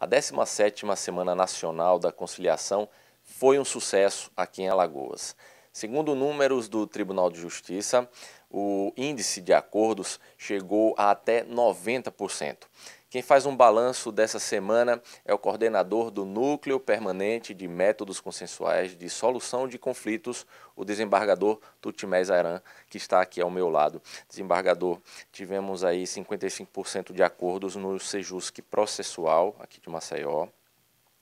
A 17ª Semana Nacional da Conciliação foi um sucesso aqui em Alagoas. Segundo números do Tribunal de Justiça, o índice de acordos chegou a até 90%. Quem faz um balanço dessa semana é o coordenador do Núcleo Permanente de Métodos Consensuais de Solução de Conflitos, o desembargador Tutimés Aran, que está aqui ao meu lado. Desembargador, tivemos aí 55% de acordos no Sejusc processual, aqui de Maceió,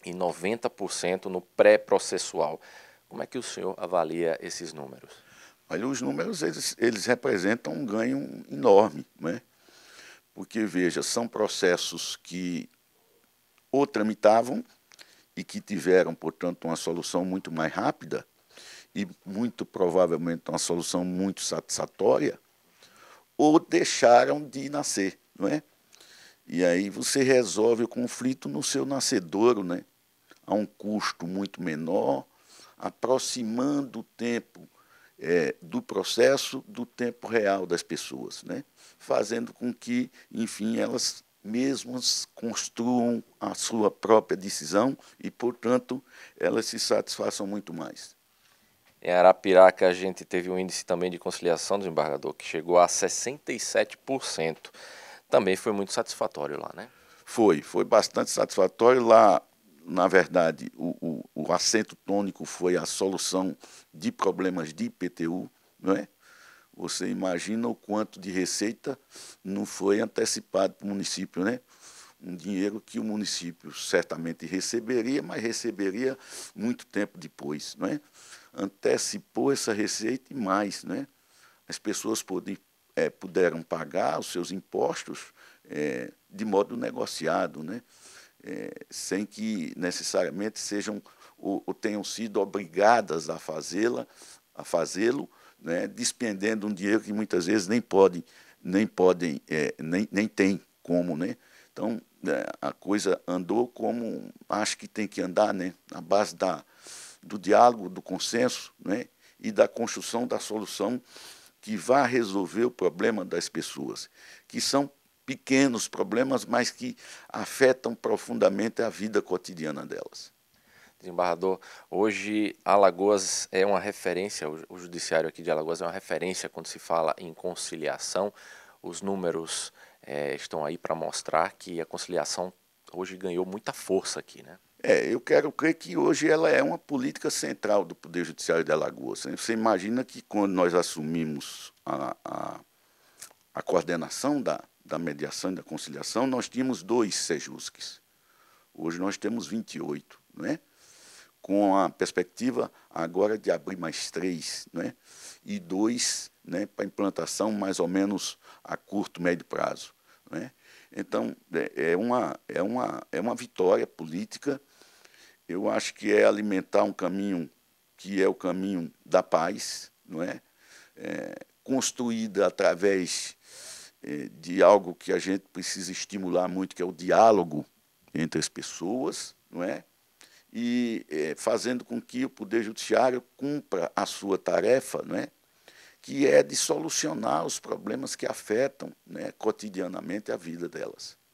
e 90% no pré-processual. Como é que o senhor avalia esses números? Olha, os números, eles, eles representam um ganho enorme, não é? porque, veja, são processos que ou tramitavam e que tiveram, portanto, uma solução muito mais rápida e muito provavelmente uma solução muito satisfatória, ou deixaram de nascer, não é? E aí você resolve o conflito no seu nascedouro, né? a um custo muito menor, aproximando o tempo é, do processo do tempo real das pessoas, né? fazendo com que, enfim, elas mesmas construam a sua própria decisão e, portanto, elas se satisfaçam muito mais. Em Arapiraca, a gente teve um índice também de conciliação do desembargador, que chegou a 67%. Também foi muito satisfatório lá, né? Foi, foi bastante satisfatório. Lá, na verdade, o, o assento tônico foi a solução de problemas de IPTU, não é? Você imagina o quanto de receita não foi antecipado para o município, né? Um dinheiro que o município certamente receberia, mas receberia muito tempo depois, não é? Antecipou essa receita e mais, né? As pessoas é, puderam pagar os seus impostos é, de modo negociado, né? é, sem que necessariamente sejam ou, ou tenham sido obrigadas a fazê-la, a fazê-lo, né, despendendo um dinheiro que muitas vezes nem podem, nem podem, é, nem, nem tem como, né? Então é, a coisa andou como acho que tem que andar, né? Na base da, do diálogo, do consenso, né? E da construção da solução que vá resolver o problema das pessoas, que são pequenos problemas, mas que afetam profundamente a vida cotidiana delas. Desembargador, hoje Alagoas é uma referência, o judiciário aqui de Alagoas é uma referência quando se fala em conciliação. Os números é, estão aí para mostrar que a conciliação hoje ganhou muita força aqui, né? É, eu quero crer que hoje ela é uma política central do Poder Judiciário de Alagoas. Você imagina que quando nós assumimos a, a, a coordenação da, da mediação e da conciliação, nós tínhamos dois SEJUSCs. Hoje nós temos 28, não é? com a perspectiva agora de abrir mais três é? e dois né, para implantação mais ou menos a curto, médio prazo. Né? Então, é, é uma, é, uma, é uma vitória política. Eu acho que é alimentar um caminho que é o caminho da paz, não é? é construída através eh, de algo que a gente precisa estimular muito, que é o diálogo entre as pessoas, não é? E é, fazendo com que o Poder Judiciário cumpra a sua tarefa, não é? que é de solucionar os problemas que afetam né, cotidianamente a vida delas.